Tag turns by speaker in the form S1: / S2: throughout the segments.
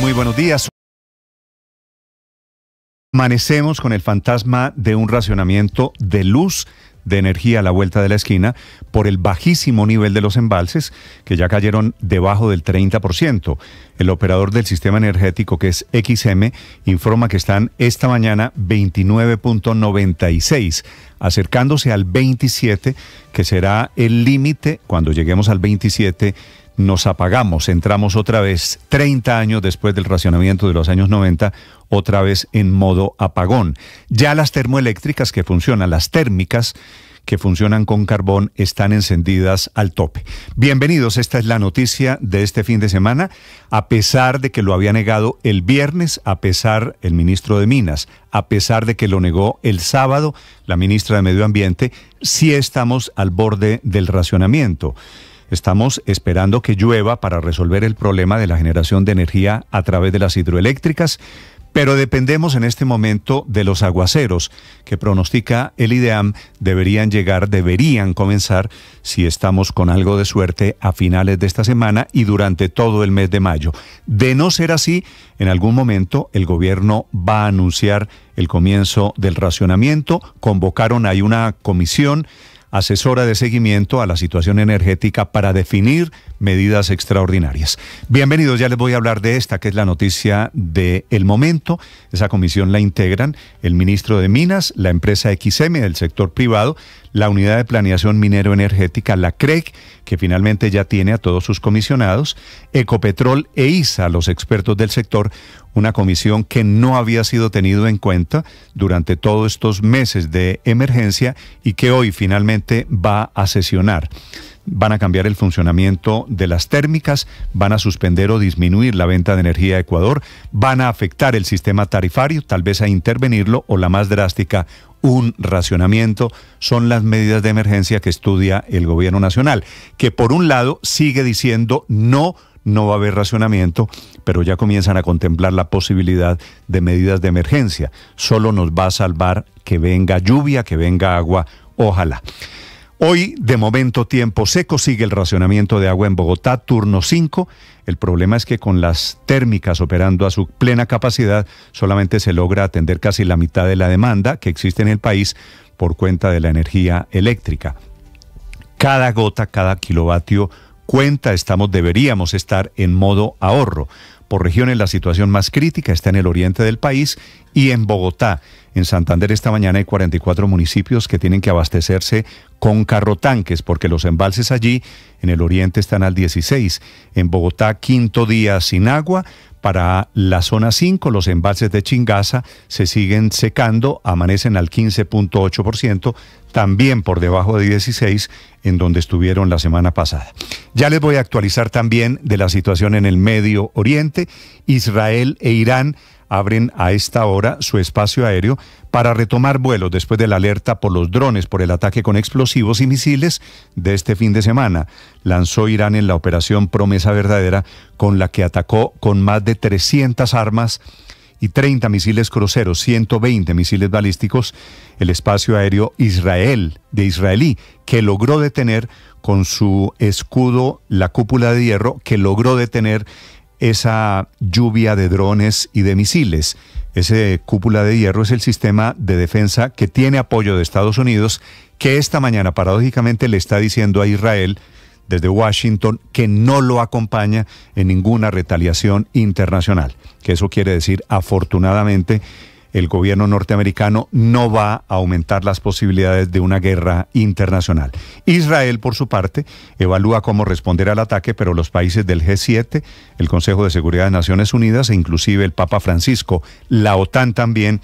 S1: muy buenos días. Amanecemos con el fantasma de un racionamiento de luz de energía a la vuelta de la esquina por el bajísimo nivel de los embalses, que ya cayeron debajo del 30%. El operador del sistema energético, que es XM, informa que están esta mañana 29.96, acercándose al 27, que será el límite cuando lleguemos al 27 nos apagamos, entramos otra vez, 30 años después del racionamiento de los años 90, otra vez en modo apagón. Ya las termoeléctricas que funcionan, las térmicas que funcionan con carbón, están encendidas al tope. Bienvenidos, esta es la noticia de este fin de semana, a pesar de que lo había negado el viernes, a pesar el ministro de Minas, a pesar de que lo negó el sábado la ministra de Medio Ambiente, sí estamos al borde del racionamiento. Estamos esperando que llueva para resolver el problema de la generación de energía a través de las hidroeléctricas, pero dependemos en este momento de los aguaceros que pronostica el IDEAM deberían llegar, deberían comenzar, si estamos con algo de suerte, a finales de esta semana y durante todo el mes de mayo. De no ser así, en algún momento el gobierno va a anunciar el comienzo del racionamiento, convocaron ahí una comisión asesora de seguimiento a la situación energética para definir medidas extraordinarias. Bienvenidos, ya les voy a hablar de esta, que es la noticia del el momento. Esa comisión la integran el ministro de Minas, la empresa XM del sector privado, la Unidad de Planeación Minero Energética, la CREC, e que finalmente ya tiene a todos sus comisionados, Ecopetrol e ISA, los expertos del sector, una comisión que no había sido tenido en cuenta durante todos estos meses de emergencia y que hoy finalmente va a sesionar van a cambiar el funcionamiento de las térmicas, van a suspender o disminuir la venta de energía a Ecuador, van a afectar el sistema tarifario, tal vez a intervenirlo o la más drástica, un racionamiento, son las medidas de emergencia que estudia el gobierno nacional, que por un lado sigue diciendo no no va a haber racionamiento, pero ya comienzan a contemplar la posibilidad de medidas de emergencia. Solo nos va a salvar que venga lluvia, que venga agua, ojalá. Hoy, de momento, tiempo seco, sigue el racionamiento de agua en Bogotá, turno 5. El problema es que con las térmicas operando a su plena capacidad, solamente se logra atender casi la mitad de la demanda que existe en el país por cuenta de la energía eléctrica. Cada gota, cada kilovatio cuenta, estamos, deberíamos estar en modo ahorro. Por regiones la situación más crítica está en el oriente del país y en Bogotá. En Santander esta mañana hay 44 municipios que tienen que abastecerse con carrotanques porque los embalses allí en el oriente están al 16. En Bogotá, quinto día sin agua. Para la zona 5, los embalses de Chingaza se siguen secando, amanecen al 15.8%, también por debajo de 16, en donde estuvieron la semana pasada. Ya les voy a actualizar también de la situación en el Medio Oriente. Israel e Irán abren a esta hora su espacio aéreo para retomar vuelos después de la alerta por los drones por el ataque con explosivos y misiles de este fin de semana. Lanzó Irán en la operación Promesa Verdadera con la que atacó con más de 300 armas y 30 misiles cruceros, 120 misiles balísticos, el espacio aéreo Israel de israelí, que logró detener con su escudo la cúpula de hierro, que logró detener esa lluvia de drones y de misiles. Ese cúpula de hierro es el sistema de defensa que tiene apoyo de Estados Unidos, que esta mañana paradójicamente le está diciendo a Israel desde Washington que no lo acompaña en ninguna retaliación internacional. Que eso quiere decir, afortunadamente, el gobierno norteamericano no va a aumentar las posibilidades de una guerra internacional. Israel, por su parte, evalúa cómo responder al ataque, pero los países del G7, el Consejo de Seguridad de Naciones Unidas e inclusive el Papa Francisco, la OTAN también,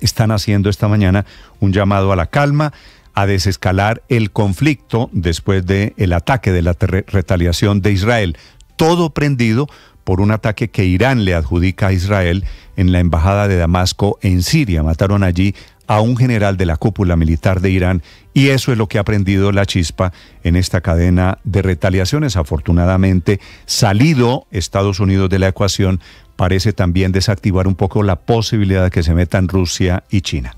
S1: están haciendo esta mañana un llamado a la calma a desescalar el conflicto después del el ataque de la retaliación de Israel. Todo prendido por un ataque que Irán le adjudica a Israel en la embajada de Damasco en Siria. Mataron allí a un general de la cúpula militar de Irán y eso es lo que ha prendido la chispa en esta cadena de retaliaciones. Afortunadamente, salido Estados Unidos de la ecuación parece también desactivar un poco la posibilidad de que se metan Rusia y China.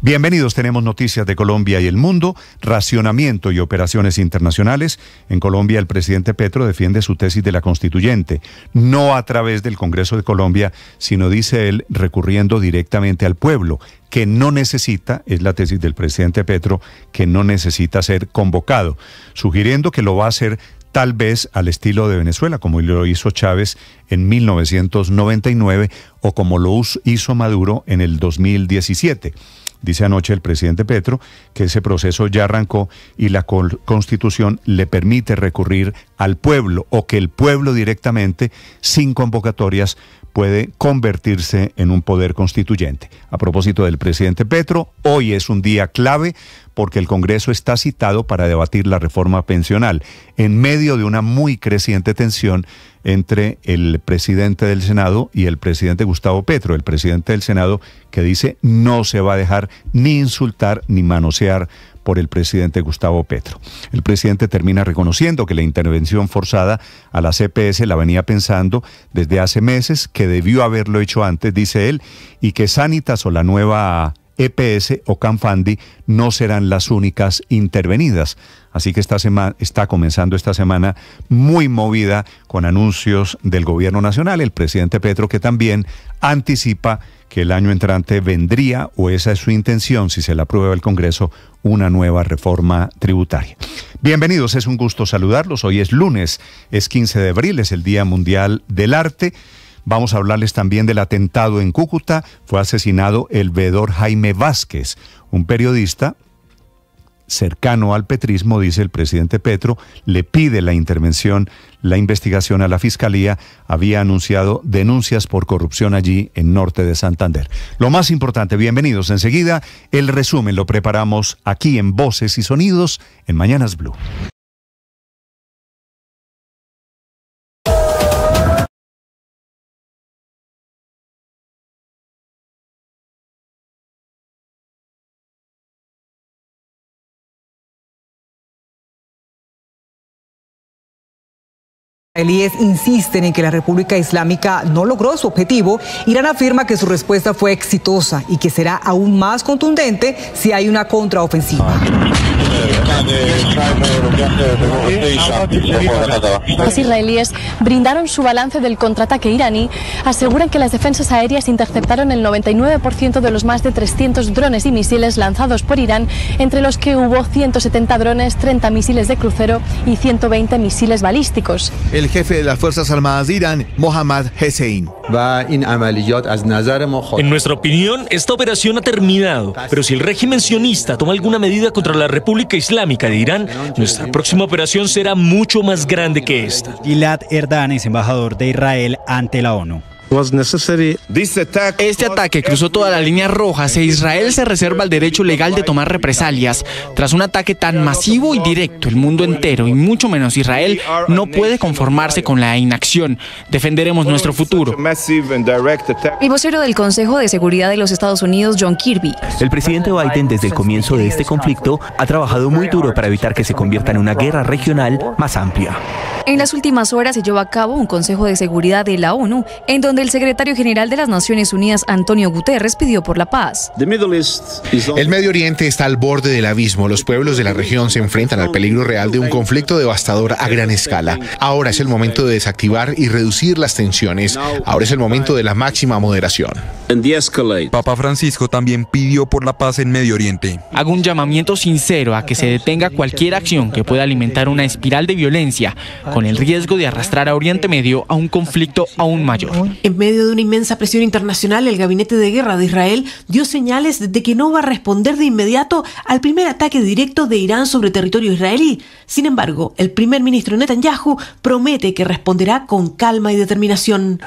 S1: Bienvenidos, tenemos noticias de Colombia y el mundo, racionamiento y operaciones internacionales. En Colombia el presidente Petro defiende su tesis de la constituyente, no a través del Congreso de Colombia, sino dice él recurriendo directamente al pueblo, que no necesita, es la tesis del presidente Petro, que no necesita ser convocado, sugiriendo que lo va a hacer tal vez al estilo de Venezuela, como lo hizo Chávez en 1999 o como lo hizo Maduro en el 2017. Dice anoche el presidente Petro que ese proceso ya arrancó y la constitución le permite recurrir al pueblo o que el pueblo directamente, sin convocatorias, puede convertirse en un poder constituyente. A propósito del presidente Petro, hoy es un día clave porque el Congreso está citado para debatir la reforma pensional, en medio de una muy creciente tensión entre el presidente del Senado y el presidente Gustavo Petro, el presidente del Senado que dice no se va a dejar ni insultar ni manosear por el presidente Gustavo Petro. El presidente termina reconociendo que la intervención forzada a la CPS la venía pensando desde hace meses, que debió haberlo hecho antes, dice él, y que Sanitas o la nueva EPS o Canfandi no serán las únicas intervenidas. Así que esta semana está comenzando esta semana muy movida con anuncios del gobierno nacional, el presidente Petro que también anticipa que el año entrante vendría, o esa es su intención, si se la aprueba el Congreso, una nueva reforma tributaria. Bienvenidos, es un gusto saludarlos. Hoy es lunes, es 15 de abril, es el Día Mundial del Arte. Vamos a hablarles también del atentado en Cúcuta. Fue asesinado el veedor Jaime Vázquez, un periodista cercano al petrismo, dice el presidente Petro, le pide la intervención, la investigación a la Fiscalía, había anunciado denuncias por corrupción allí en norte de Santander. Lo más importante, bienvenidos enseguida, el resumen lo preparamos aquí en Voces y Sonidos en Mañanas Blue. Elías insisten en que la República Islámica no
S2: logró su objetivo, Irán afirma que su respuesta fue exitosa y que será aún más contundente si hay una contraofensiva. Los israelíes brindaron su balance del contraataque iraní, aseguran que las defensas aéreas interceptaron el 99% de los más de 300 drones y misiles lanzados por Irán, entre los que hubo 170 drones, 30 misiles de crucero y 120 misiles balísticos.
S1: El jefe de las Fuerzas Armadas de Irán, Mohammad Hessein. En nuestra opinión, esta operación ha terminado, pero si el
S2: régimen sionista toma alguna medida contra la República Islámica de Irán, nuestra próxima operación será mucho más grande que esta. Gilad Erdan es embajador de Israel ante la ONU. Este ataque cruzó toda la línea roja e Israel se reserva el derecho legal de tomar represalias. Tras un ataque tan masivo y directo, el mundo entero, y mucho menos Israel, no puede conformarse con la inacción. Defenderemos nuestro futuro. El vocero del Consejo de Seguridad de los Estados Unidos, John Kirby. El presidente Biden, desde el comienzo de este conflicto, ha trabajado muy duro para evitar que se convierta en una guerra regional más amplia. En las últimas horas se llevó a cabo un Consejo de Seguridad de la ONU, en donde el secretario general de las Naciones Unidas, Antonio Guterres, pidió por la paz.
S1: El
S2: Medio Oriente está al borde del abismo. Los pueblos de la región se enfrentan al peligro real de un conflicto devastador a gran escala. Ahora es el momento de desactivar y reducir las tensiones. Ahora es el momento de la máxima moderación.
S1: Papa Francisco también pidió por la paz en Medio Oriente.
S2: Hago un llamamiento sincero a que se detenga cualquier acción que pueda alimentar una espiral de violencia con el riesgo de arrastrar a Oriente Medio a un conflicto aún mayor. En medio de una inmensa presión internacional, el Gabinete de Guerra de Israel dio señales de que no va a responder de inmediato al primer ataque directo de Irán sobre territorio israelí. Sin embargo, el primer ministro Netanyahu promete que responderá con calma y determinación.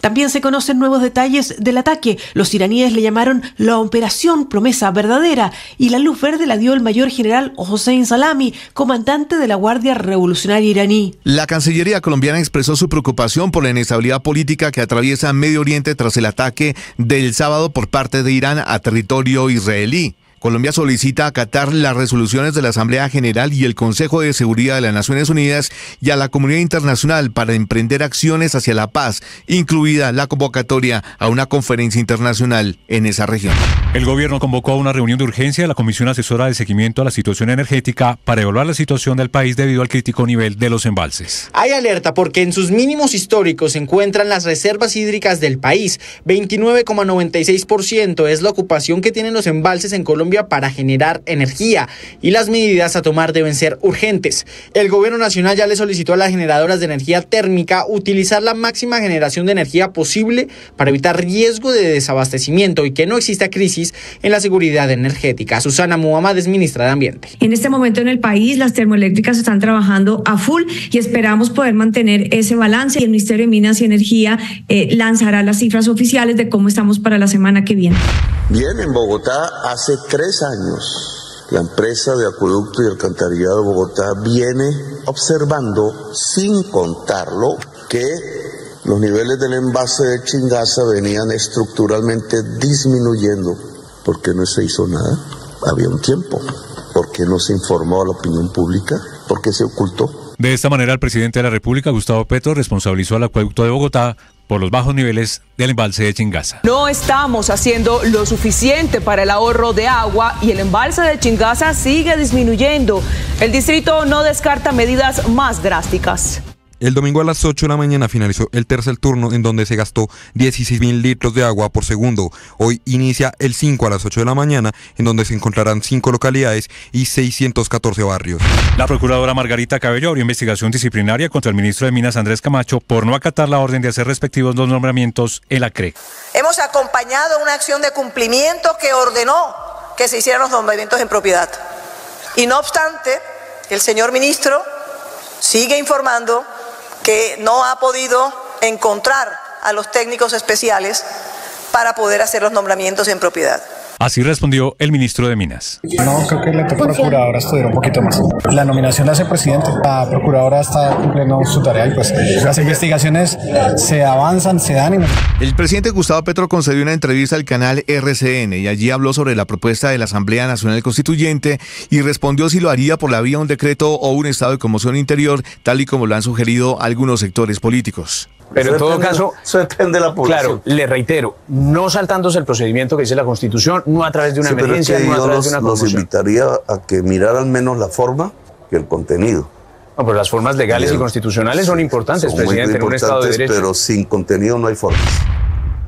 S2: También se conocen nuevos detalles del ataque. Los iraníes le llamaron la operación promesa verdadera y la luz verde la dio el mayor general Hossein Salami, comandante de la Guardia Revolucionaria iraní.
S1: La Cancillería colombiana expresó su preocupación por la inestabilidad política que atraviesa Medio Oriente tras el ataque del sábado por parte de Irán a territorio israelí. Colombia solicita a Qatar las resoluciones de la Asamblea General y el Consejo de Seguridad de las Naciones Unidas y a la comunidad internacional para emprender acciones hacia la paz, incluida la convocatoria a una conferencia internacional en esa región. El gobierno convocó a una reunión de urgencia de la Comisión Asesora de Seguimiento a la Situación Energética para evaluar la situación del país debido al crítico nivel de los embalses.
S2: Hay alerta porque en sus mínimos históricos se encuentran las reservas hídricas del país. 29,96% es la ocupación que tienen los embalses en Colombia para generar energía y las medidas a tomar deben ser urgentes. El gobierno nacional ya le solicitó a las generadoras de energía térmica utilizar la máxima generación de energía posible para evitar riesgo de desabastecimiento y que no exista crisis en la seguridad energética. Susana Muhammad es ministra de Ambiente. En este momento en el país las termoeléctricas están trabajando a full y esperamos poder mantener ese balance y el Ministerio de Minas y Energía eh, lanzará las cifras oficiales de cómo estamos para la semana que viene.
S1: Bien, en Bogotá hace tres años, la empresa de Acueducto y Alcantarillado de Bogotá viene observando, sin contarlo, que los niveles del envase de Chingaza venían estructuralmente disminuyendo. ¿Por qué no se hizo nada? Había un tiempo. ¿Por qué no se informó a la opinión pública? ¿Por qué se ocultó? De esta manera, el presidente de la República, Gustavo Petro, responsabilizó al acueducto de Bogotá por los bajos niveles del embalse de Chingaza.
S2: No estamos haciendo lo suficiente para el ahorro de agua y el embalse de Chingaza sigue disminuyendo. El distrito no descarta medidas más drásticas.
S1: El domingo a las 8 de la mañana finalizó el tercer turno en donde se gastó 16 mil litros de agua por segundo. Hoy inicia el 5 a las 8 de la mañana en donde se encontrarán 5 localidades y 614 barrios. La procuradora Margarita Cabello abrió investigación disciplinaria contra el ministro de Minas Andrés Camacho por no acatar la orden de hacer respectivos los nombramientos en la CREC.
S2: Hemos acompañado una acción de cumplimiento que ordenó que se hicieran los nombramientos en propiedad. Y no obstante, el señor ministro sigue informando que no ha podido encontrar a los técnicos especiales para poder hacer los nombramientos en propiedad.
S1: Así respondió el ministro de Minas.
S2: No, creo que la procuradora estudiará un poquito más. La nominación la hace presidente. La procuradora está cumpliendo su tarea y pues las investigaciones se avanzan, se dan.
S1: Y El presidente Gustavo Petro concedió una entrevista al canal RCN y allí habló sobre la propuesta de la Asamblea Nacional Constituyente y respondió si lo haría por la vía de un decreto o un estado de conmoción interior, tal y como lo han sugerido algunos sectores políticos. Pero en todo caso.
S2: depende la Claro,
S1: le reitero,
S2: no saltándose el procedimiento que dice la Constitución, no a través de una emergencia, no a través de una constitución.
S1: Los invitaría a que miraran menos la forma que el contenido. No, pero las formas legales y constitucionales son importantes, presidente, en un Estado de Derecho. Pero sin contenido no hay forma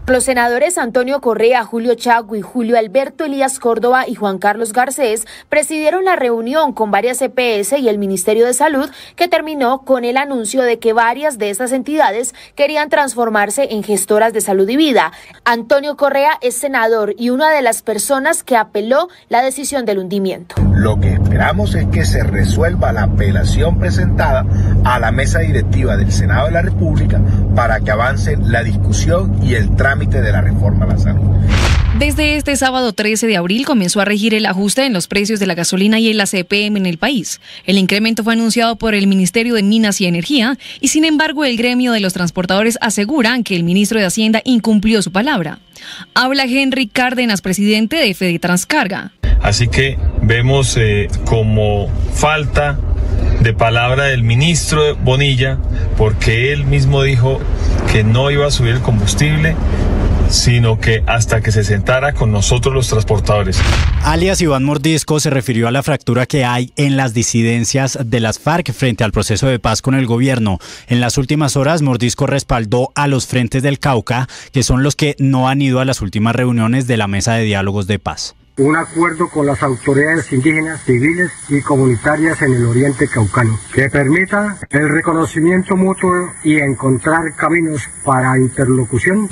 S2: los senadores Antonio Correa, Julio Chagui, Julio Alberto Elías Córdoba y Juan Carlos Garcés presidieron la reunión con varias EPS y el Ministerio de Salud que terminó con el anuncio de que varias de estas entidades querían transformarse en gestoras de salud y vida. Antonio Correa es senador y una de las personas que apeló la decisión del hundimiento. Lo que esperamos es que se resuelva la apelación presentada a la mesa directiva del Senado de la República para que avance la discusión y el trámite de la reforma a la salud. Desde este sábado 13 de abril comenzó a regir el ajuste en los precios de la gasolina y el ACPM en el país. El incremento fue anunciado por el Ministerio de Minas y Energía y sin embargo el gremio de los transportadores aseguran que el ministro de Hacienda incumplió su palabra. Habla Henry Cárdenas, presidente de Fede Transcarga. Así que vemos eh, como falta de palabra del ministro Bonilla, porque él mismo dijo que no iba a subir el combustible sino que hasta que se sentara con nosotros los transportadores. Alias Iván Mordisco se refirió a la fractura que hay en las disidencias de las FARC frente al proceso de paz con el gobierno. En las últimas horas, Mordisco respaldó a los frentes del Cauca, que son los que no han ido a las últimas reuniones de la mesa de diálogos de paz un acuerdo con las autoridades indígenas, civiles y comunitarias en el oriente caucano, que permita el reconocimiento mutuo y encontrar caminos para interlocución.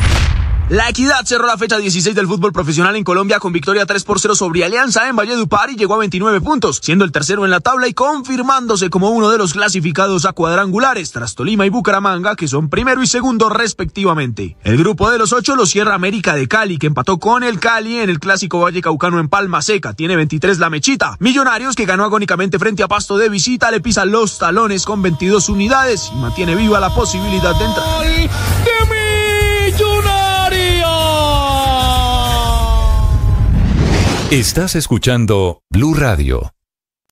S2: La Equidad cerró la fecha 16 del fútbol profesional en Colombia con victoria 3 por 0 sobre Alianza en Valledupar y llegó a 29 puntos, siendo el tercero en la tabla y confirmándose como uno de los clasificados a cuadrangulares tras Tolima y Bucaramanga, que son primero y segundo respectivamente. El grupo de los ocho lo cierra América de Cali, que empató con el Cali en el clásico Valle Caucano en Palma Seca, tiene 23 la mechita. Millonarios, que ganó agónicamente frente a Pasto de visita, le pisa los talones con 22 unidades y mantiene viva la posibilidad de entrar.
S1: Estás escuchando Blue Radio.